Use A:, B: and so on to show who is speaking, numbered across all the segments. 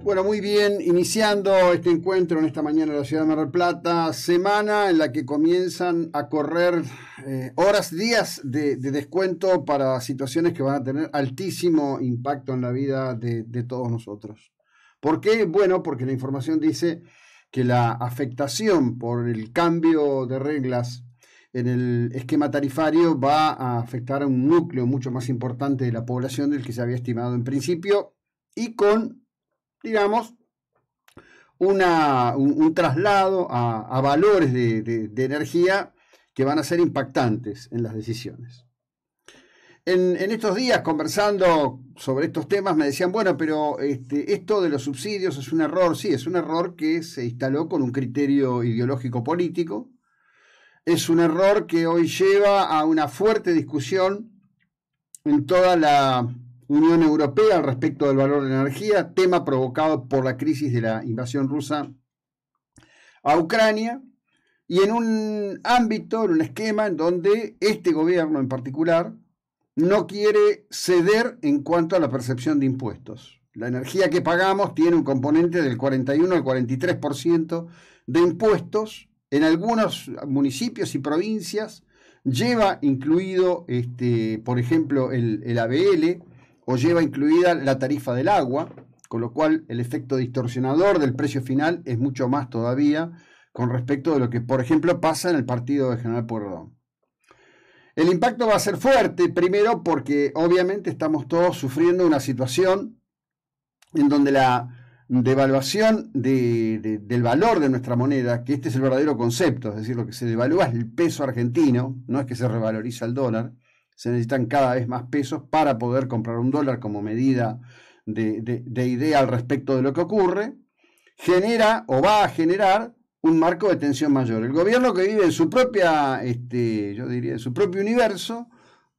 A: Bueno, muy bien, iniciando este encuentro en esta mañana en la ciudad de Mar del Plata, semana en la que comienzan a correr eh, horas, días de, descuento para situaciones que van a tener altísimo impacto en la vida de todos nosotros. ¿Por qué? Bueno, porque la información dice que la afectación por el cambio de reglas en el esquema tarifario va a afectar a un núcleo mucho más importante de la población del que se había estimado en principio y con digamos, un, traslado a, valores de, energía que van a ser impactantes en las decisiones. En, estos días, conversando sobre estos temas, me decían, bueno, pero este, esto de los subsidios es un error, sí, es un error que se instaló con un criterio ideológico político, es un error que hoy lleva a una fuerte discusión en toda la Unión Europea al respecto del valor de la energía, tema provocado por la crisis de la invasión rusa a Ucrania, y en un ámbito, en un esquema en donde este gobierno en particular no quiere ceder en cuanto a la percepción de impuestos. La energía que pagamos tiene un componente del 41 al 43% de impuestos. En algunos municipios y provincias lleva incluido, este, por ejemplo, el, el ABL, o lleva incluida la tarifa del agua, con lo cual el efecto distorsionador del precio final es mucho más todavía con respecto de lo que, por ejemplo, pasa en el partido de General Pueyrredón. El impacto va a ser fuerte, primero porque obviamente estamos todos sufriendo una situación en donde la devaluación del valor de nuestra moneda, que este es el verdadero concepto, es decir, lo que se devalúa es el peso argentino, no es que se revaloriza el dólar, se necesitan cada vez más pesos para poder comprar un dólar como medida de, idea al respecto de lo que ocurre, genera o va a generar un marco de tensión mayor. El gobierno que vive en su propia, este, yo diría, en su propio universo,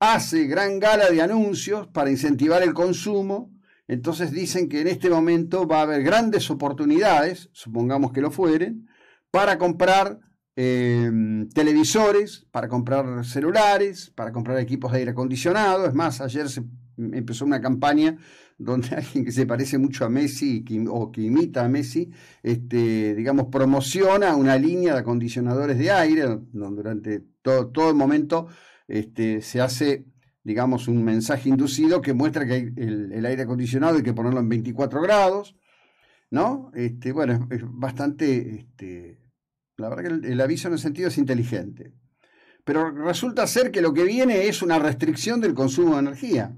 A: hace gran gala de anuncios para incentivar el consumo. Entonces dicen que en este momento va a haber grandes oportunidades, supongamos que lo fueren, para comprar Em, televisores, para comprar celulares, para comprar equipos de aire acondicionado. Es más, ayer se empezó una campaña donde alguien que se parece mucho a Messi o que imita a Messi, este, digamos, promociona una línea de acondicionadores de aire, donde durante todo, todo el momento este, se hace digamos, un mensaje inducido que muestra que el, aire acondicionado hay que ponerlo en 24 grados, ¿no? Este, bueno, es, bastante este, la verdad que el, aviso en el sentido es inteligente. Pero resulta ser que lo que viene es una restricción del consumo de energía.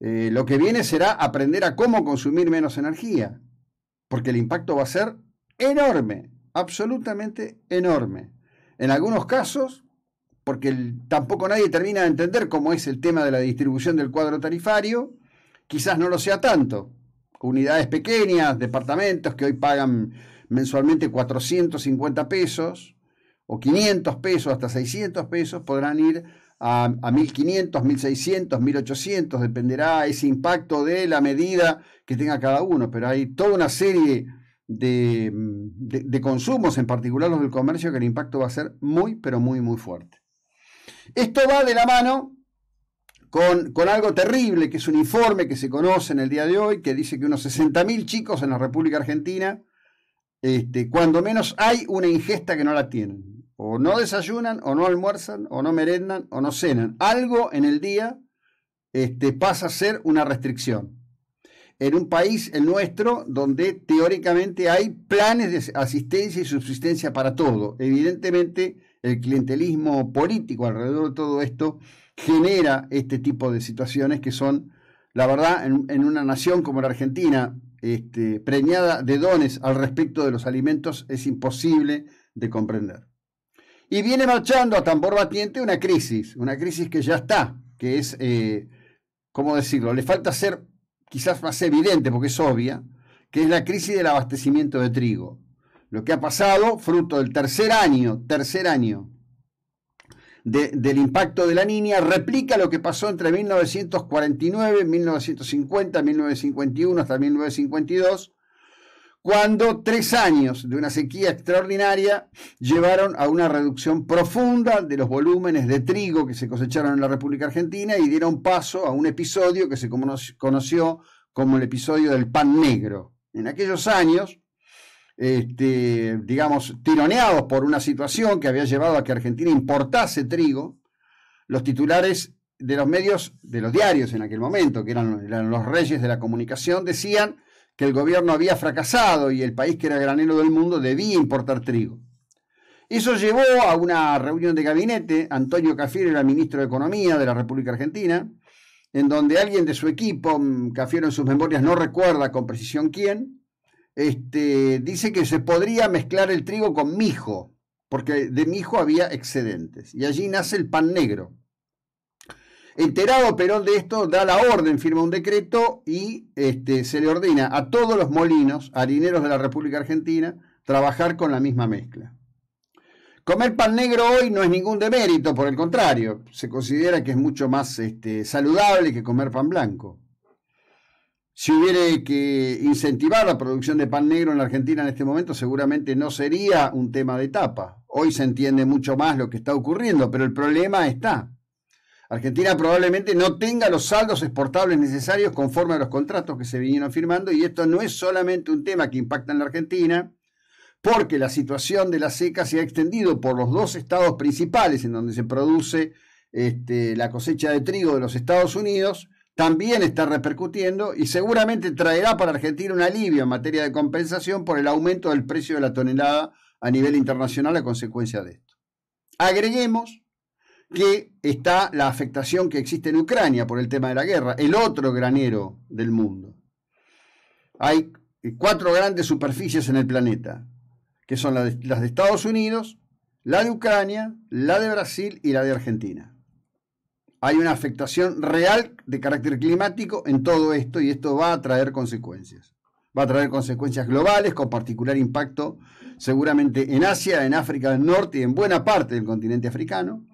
A: Eh, lo que viene será aprender a cómo consumir menos energía, porque el impacto va a ser enorme, absolutamente enorme. En algunos casos, porque tampoco nadie termina de entender cómo es el tema de la distribución del cuadro tarifario, quizás no lo sea tanto. Unidades pequeñas, departamentos que hoy pagan mensualmente 450 pesos o 500 pesos, hasta 600 pesos, podrán ir a, 1500, 1600, 1800, dependerá ese impacto de la medida que tenga cada uno, pero hay toda una serie de, consumos, en particular los del comercio, que el impacto va a ser muy, pero muy, muy fuerte. Esto va de la mano con, con, algo terrible, que es un informe que se conoce en el día de hoy, que dice que unos 60.000 chicos en la República Argentina este, cuando menos hay una ingesta que no la tienen. O no desayunan, o no almuerzan, o no merendan, o no cenan. Algo en el día este, pasa a ser una restricción. En un país, el nuestro, donde teóricamente hay planes de asistencia y subsistencia para todo. Evidentemente, el clientelismo político alrededor de todo esto genera este tipo de situaciones que son, la verdad, en una nación como la Argentina, este, preñada de dones al respecto de los alimentos es imposible de comprender. Y viene marchando a tambor batiente una crisis, una crisis que ya está, que es, eh, ¿cómo decirlo? Le falta ser quizás más evidente, porque es obvia, que es la crisis del abastecimiento de trigo. Lo que ha pasado, fruto del tercer año, tercer año del impacto de la niña replica lo que pasó entre 1949, 1950, 1951 hasta 1952, cuando tres años de una sequía extraordinaria llevaron a una reducción profunda de los volúmenes de trigo que se cosecharon en la República Argentina y dieron paso a un episodio que se conoció como el episodio del pan negro. En aquellos años, este, digamos, tironeados por una situación que había llevado a que Argentina importase trigo, los titulares de los medios, de los diarios en aquel momento, que eran, eran los reyes de la comunicación, decían que el gobierno había fracasado y el país que era granero del mundo debía importar trigo. Eso llevó a una reunión de gabinete, Antonio Cafiero era ministro de Economía de la República Argentina, en donde alguien de su equipo, mm, Cafiero en sus memorias no recuerda con precisión quién, este, dice que se podría mezclar el trigo con mijo, porque de mijo había excedentes, y allí nace el pan negro. Enterado Perón de esto, da la orden, firma un decreto y este, se le ordena a todos los molinos, harineros de la República Argentina, trabajar con la misma mezcla. Comer pan negro hoy no es ningún demérito, por el contrario, se considera que es mucho más este, saludable que comer pan blanco. Si hubiera que incentivar la producción de pan negro en la Argentina en este momento, seguramente no sería un tema de etapa. Hoy se entiende mucho más lo que está ocurriendo, pero el problema está. Argentina probablemente no tenga los saldos exportables necesarios conforme a los contratos que se vinieron firmando y esto no es solamente un tema que impacta en la Argentina, porque la situación de la seca se ha extendido por los dos estados principales en donde se produce este, la cosecha de trigo de los Estados Unidos, también está repercutiendo y seguramente traerá para Argentina un alivio en materia de compensación por el aumento del precio de la tonelada a nivel internacional a consecuencia de esto. Agreguemos que está la afectación que existe en Ucrania por el tema de la guerra, el otro granero del mundo. Hay cuatro grandes superficies en el planeta, que son las de, Estados Unidos, la de Ucrania, la de Brasil y la de Argentina hay una afectación real de carácter climático en todo esto y esto va a traer consecuencias. Va a traer consecuencias globales con particular impacto seguramente en Asia, en África del Norte y en buena parte del continente africano.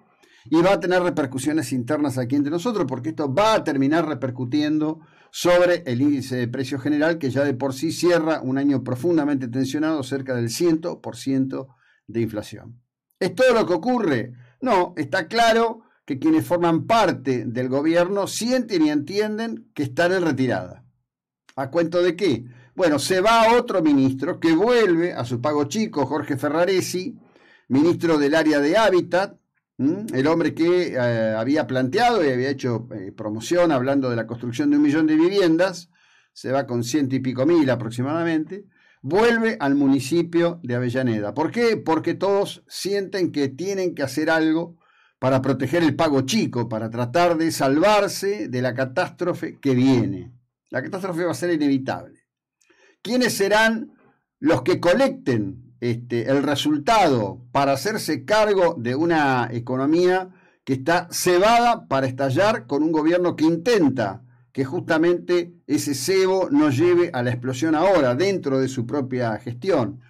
A: Y va a tener repercusiones internas aquí entre nosotros porque esto va a terminar repercutiendo sobre el índice de precio general que ya de por sí cierra un año profundamente tensionado cerca del 100% de inflación. ¿Es todo lo que ocurre? No, está claro que quienes forman parte del gobierno sienten y entienden que están en retirada. ¿A cuento de qué? Bueno, se va otro ministro que vuelve a su pago chico, Jorge Ferraresi, ministro del área de hábitat, el hombre que eh, había planteado y había hecho eh, promoción hablando de la construcción de un millón de viviendas, se va con ciento y pico mil aproximadamente, vuelve al municipio de Avellaneda. ¿Por qué? Porque todos sienten que tienen que hacer algo para proteger el pago chico, para tratar de salvarse de la catástrofe que viene. La catástrofe va a ser inevitable. ¿Quiénes serán los que colecten este, el resultado para hacerse cargo de una economía que está cebada para estallar con un gobierno que intenta que justamente ese cebo nos lleve a la explosión ahora, dentro de su propia gestión?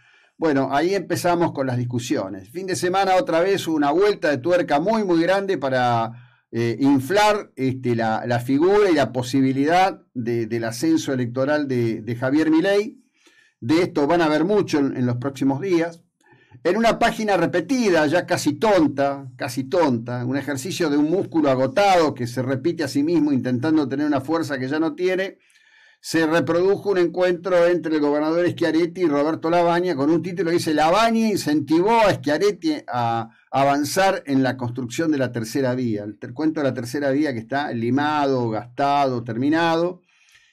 A: Bueno, ahí empezamos con las discusiones. Fin de semana otra vez una vuelta de tuerca muy, muy grande para eh, inflar este, la, figura y la posibilidad del ascenso electoral de, Javier Milei. De esto van a ver mucho en los próximos días. En una página repetida, ya casi tonta, casi tonta, un ejercicio de un músculo agotado que se repite a sí mismo intentando tener una fuerza que ya no tiene, se reprodujo un encuentro entre el gobernador Schiaretti y Roberto Labaña con un título que dice Labaña incentivó a Schiaretti a avanzar en la construcción de la tercera vía, el cuento de la tercera vía que está limado, gastado, terminado,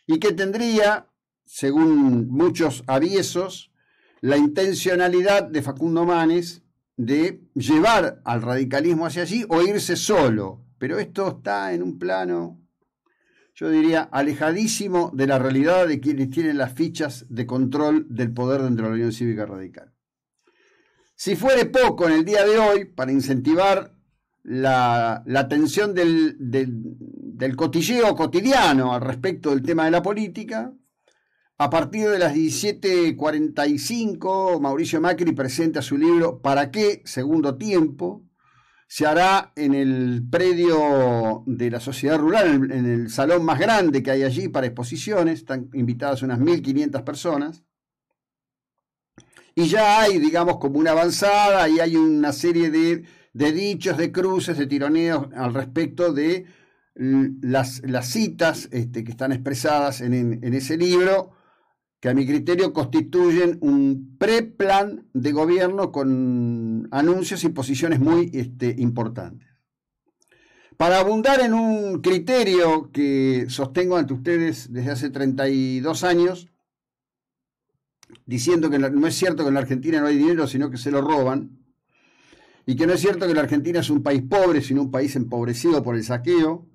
A: y que tendría, según muchos aviesos, la intencionalidad de Facundo Manes de llevar al radicalismo hacia allí o irse solo. Pero esto está en un plano yo diría, alejadísimo de la realidad de quienes tienen las fichas de control del poder dentro de la Unión Cívica Radical. Si fuere poco en el día de hoy, para incentivar la, atención del, del cotilleo cotidiano al respecto del tema de la política, a partir de las 17.45, Mauricio Macri presenta su libro ¿Para qué? Segundo tiempo, se hará en el predio de la sociedad rural, en el, salón más grande que hay allí para exposiciones, están invitadas unas 1.500 personas. Y ya hay, digamos, como una avanzada y hay una serie de, dichos, de cruces, de tironeos al respecto de las, citas este, que están expresadas en ese libro que a mi criterio constituyen un preplan de gobierno con anuncios y posiciones muy este, importantes. Para abundar en un criterio que sostengo ante ustedes desde hace 32 años, diciendo que no es cierto que en la Argentina no hay dinero, sino que se lo roban, y que no es cierto que la Argentina es un país pobre, sino un país empobrecido por el saqueo,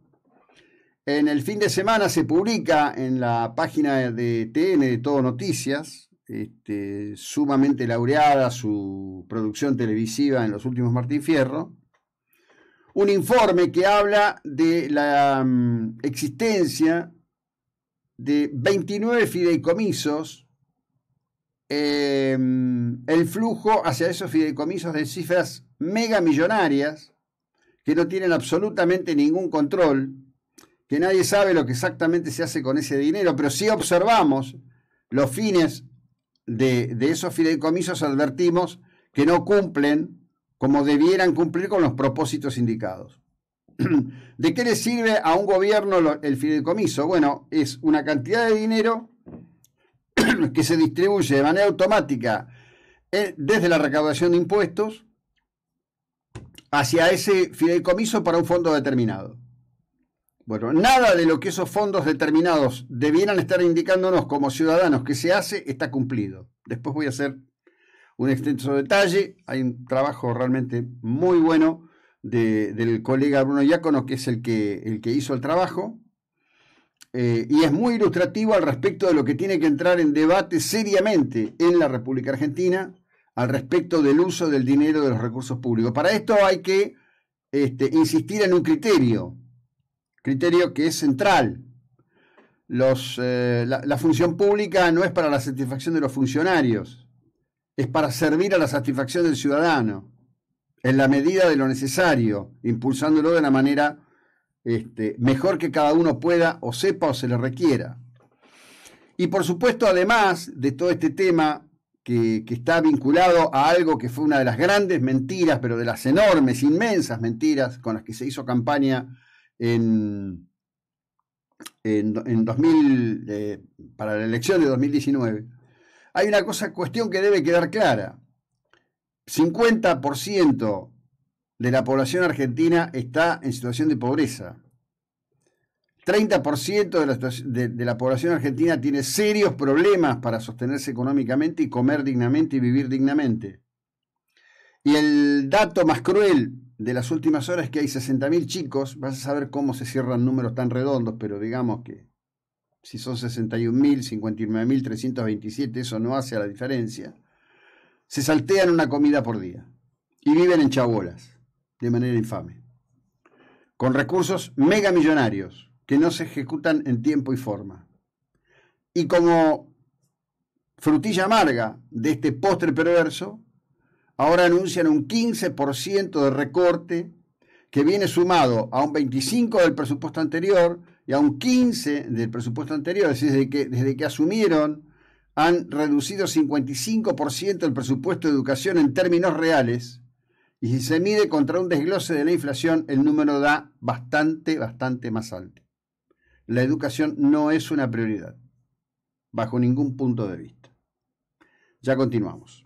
A: en el fin de semana se publica en la página de TN de Todo Noticias, este, sumamente laureada su producción televisiva en los últimos Martín Fierro, un informe que habla de la mm, existencia de 29 fideicomisos, em, el flujo hacia esos fideicomisos de cifras megamillonarias que no tienen absolutamente ningún control nadie sabe lo que exactamente se hace con ese dinero, pero si observamos los fines de, de esos fideicomisos, advertimos que no cumplen como debieran cumplir con los propósitos indicados. ¿De qué le sirve a un gobierno el fideicomiso? Bueno, es una cantidad de dinero que se distribuye de manera automática eh, desde la recaudación de impuestos hacia ese fideicomiso para un fondo determinado. Bueno, nada de lo que esos fondos determinados debieran estar indicándonos como ciudadanos que se hace está cumplido. Después voy a hacer un extenso detalle. Hay un trabajo realmente muy bueno del colega Bruno Iácono, que es el que, el que hizo el trabajo. Eh, y es muy ilustrativo al respecto de lo que tiene que entrar en debate seriamente en la República Argentina al respecto del uso del dinero de los recursos públicos. Para esto hay que este, insistir en un criterio criterio que es central. Los, eh, la, función pública no es para la satisfacción de los funcionarios, es para servir a la satisfacción del ciudadano, en la medida de lo necesario, impulsándolo de la manera este, mejor que cada uno pueda o sepa o se le requiera. Y por supuesto, además de todo este tema que, que, está vinculado a algo que fue una de las grandes mentiras, pero de las enormes, inmensas mentiras con las que se hizo campaña en, 2000, eh, para la elección de 2019, hay una cosa, cuestión que debe quedar clara. 50% de la población argentina está en situación de pobreza. 30% de la, de la, población argentina tiene serios problemas para sostenerse económicamente y comer dignamente y vivir dignamente. Y el dato más cruel de las últimas horas que hay 60.000 chicos, vas a saber cómo se cierran números tan redondos, pero digamos que si son 61.000, 59.327, eso no hace la diferencia, se saltean una comida por día y viven en chabolas, de manera infame, con recursos megamillonarios que no se ejecutan en tiempo y forma. Y como frutilla amarga de este postre perverso, ahora anuncian un 15% de recorte que viene sumado a un 25% del presupuesto anterior y a un 15% del presupuesto anterior, es decir, desde que, asumieron han reducido 55% el presupuesto de educación en términos reales y si se mide contra un desglose de la inflación, el número da bastante, bastante más alto. La educación no es una prioridad, bajo ningún punto de vista. Ya continuamos.